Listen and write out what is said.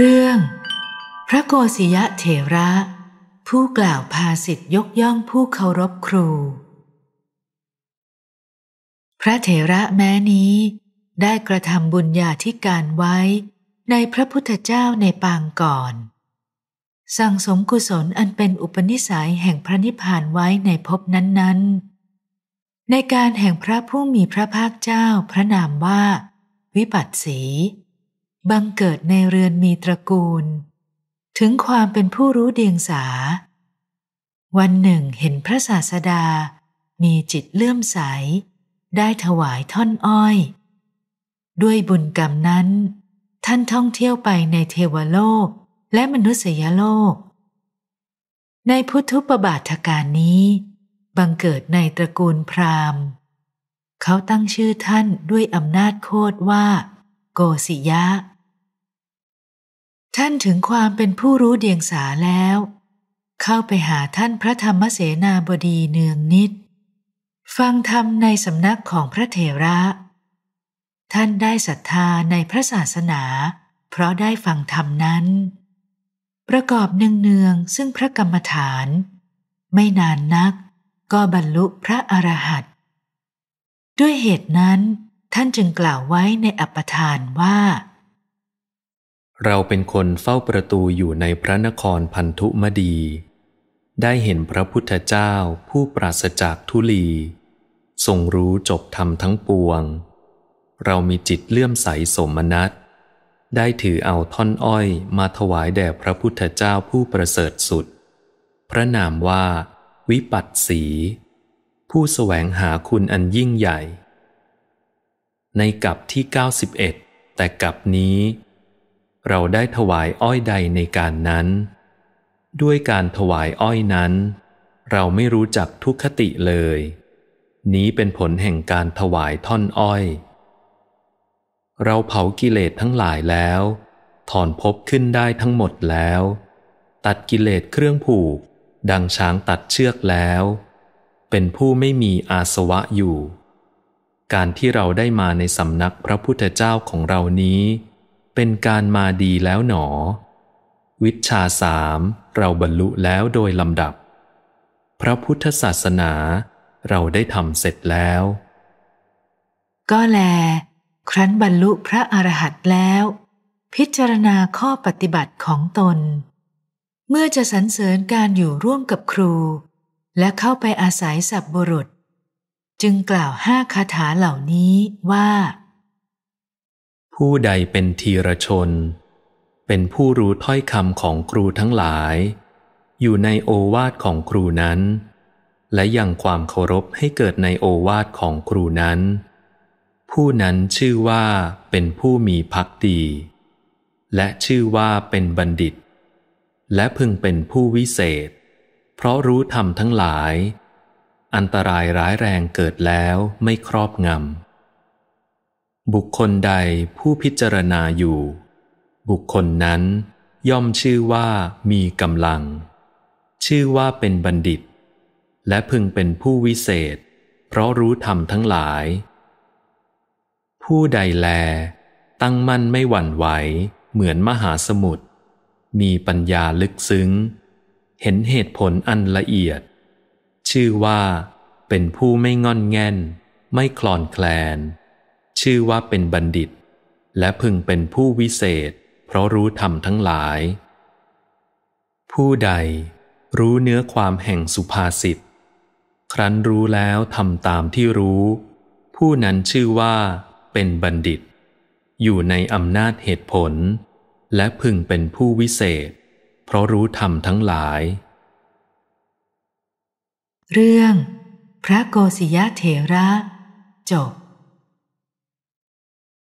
เรื่อง พระโกศิยะเถระ ผู้กล่าวพาสิทธยกย่องผู้เคารพครู พระเถระแม้นี้ ได้กระทำบุญญาธิการไว้ ในพระพุทธเจ้าในปางก่อน สั่งสมกุศลอันเป็นอุปนิสัยแห่งพระนิพพานไว้ในภพนั้นๆ ในการแห่งพระผู้มีพระภาคเจ้าพระนามว่า วิปัสสีบังเกิดในเรือนมีตระกูล ถึงความเป็นผู้รู้เดียงสา วันหนึ่งเห็นพระศาสดามีจิตเลื่อมใส ได้ถวายท่อนอ้อย ด้วยบุญกรรมนั้น ท่านท่องเที่ยวไปในเทวโลกและมนุษยโลก ในพุทธุปบาทการนี้ บังเกิดในตระกูลพราหมณ์ เขาตั้งชื่อท่านด้วยอำนาจโคดว่า โกศิยะท่านถึงความเป็นผู้รู้เดียงสาแล้ว เข้าไปหาท่านพระธรรมเสนาบดีเนืองนิด ฟังธรรมในสำนักของพระเถระ ท่านได้ศรัทธาในพระศาสนา เพราะได้ฟังธรรมนั้น ประกอบเนืองๆซึ่งพระกรรมฐาน ไม่นานนักก็บรรลุพระอรหันต์ด้วยเหตุนั้น ท่านจึงกล่าวไว้ในอัปทานว่าเราเป็นคนเฝ้าประตูอยู่ในพระนครพันธุมดี ได้เห็นพระพุทธเจ้าผู้ปราศจากทุลีทรงรู้จบธรรมทั้งปวง เรามีจิตเลื่อมใสสมนัตได้ถือเอาท่อนอ้อยมาถวายแด่พระพุทธเจ้าผู้ประเสริฐสุด พระนามว่าวิปัสสี ผู้สแสวงหาคุณอันยิ่งใหญ่ ในกับที่ 91 แต่กับนี้เราได้ถวายอ้อยใดในการนั้น ด้วยการถวายอ้อยนั้น เราไม่รู้จักทุกขติเลย นี้เป็นผลแห่งการถวายท่อนอ้อย เราเผากิเลสทั้งหลายแล้ว ถอนพบขึ้นได้ทั้งหมดแล้ว ตัดกิเลสเครื่องผูกดังช้างตัดเชือกแล้ว เป็นผู้ไม่มีอาสวะอยู่ การที่เราได้มาในสำนักพระพุทธเจ้าของเรานี้เป็นการมาดีแล้วหนอ วิชาสามเราบรรลุแล้วโดยลำดับ พระพุทธศาสนาเราได้ทำเสร็จแล้ว ก็แล ครั้นบรรลุพระอรหันต์แล้ว พิจารณาข้อปฏิบัติของตน เมื่อจะสรรเสริญการอยู่ร่วมกับครู และเข้าไปอาศัยสับบุรุษ จึงกล่าวห้าคาถาเหล่านี้ว่าผู้ใดเป็นทีรชน เป็นผู้รู้ถ้อยคำของครูทั้งหลาย อยู่ในโอวาทของครูนั้น และยังความเคารพให้เกิดในโอวาทของครูนั้น ผู้นั้นชื่อว่าเป็นผู้มีพักดี และชื่อว่าเป็นบัณฑิต และพึงเป็นผู้วิเศษ เพราะรู้ธรรมทั้งหลาย อันตรายร้ายแรงเกิดแล้วไม่ครอบงำบุคคลใดผู้พิจารณาอยู่ บุคคลนั้น ย่อมชื่อว่ามีกำลัง ชื่อว่าเป็นบัณฑิต และพึงเป็นผู้วิเศษ เพราะรู้ธรรมทั้งหลาย ผู้ใดแล ตั้งมั่นไม่หวั่นไหว เหมือนมหาสมุทรมีปัญญาลึกซึ้ง เห็นเหตุผลอันละเอียด ชื่อว่าเป็นผู้ไม่งอนแง่นไม่คลอนแคลนชื่อว่าเป็นบัณฑิต และพึงเป็นผู้วิเศษเพราะรู้ธรรมทั้งหลาย ผู้ใดรู้เนื้อความแห่งสุภาษิตครั้นรู้แล้วทำตามที่รู้ ผู้นั้นชื่อว่าเป็นบัณฑิต อยู่ในอำนาจเหตุผล และพึงเป็นผู้วิเศษ เพราะรู้ธรรมทั้งหลาย เรื่องพระโกศิยะเถระจบ